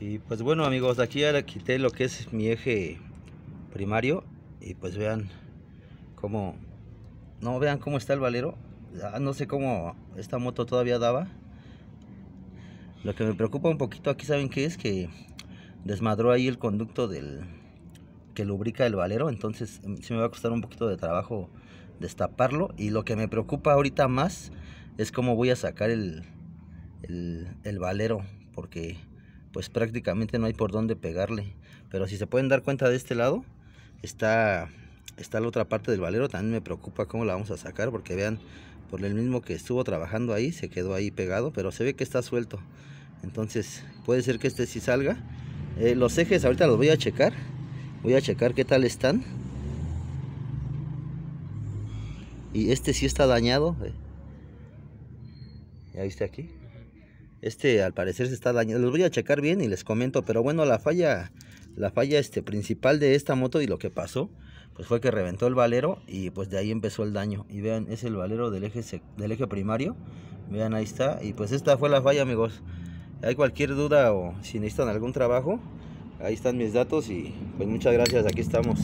y pues bueno amigos aquí ya le quité lo que es mi eje primario y pues vean cómo no vean cómo está el valero ah, no sé cómo esta moto todavía daba lo que me preocupa un poquito aquí saben qué? es que desmadró ahí el conducto del que lubrica el valero entonces mm, se me va a costar un poquito de trabajo destaparlo y lo que me preocupa ahorita más es cómo voy a sacar el, el, el valero porque pues prácticamente no hay por dónde pegarle. Pero si se pueden dar cuenta de este lado, está, está la otra parte del valero. También me preocupa cómo la vamos a sacar porque vean, por el mismo que estuvo trabajando ahí, se quedó ahí pegado, pero se ve que está suelto. Entonces puede ser que este sí salga. Eh, los ejes ahorita los voy a checar. Voy a checar qué tal están. Y este sí está dañado. ¿Ya eh, viste aquí? Este al parecer se está dañando. Los voy a checar bien y les comento. Pero bueno, la falla, la falla este, principal de esta moto y lo que pasó, pues fue que reventó el valero y pues de ahí empezó el daño. Y vean, es el valero del eje, del eje primario. Vean, ahí está. Y pues esta fue la falla, amigos. Hay cualquier duda o si necesitan algún trabajo, ahí están mis datos y pues muchas gracias. Aquí estamos.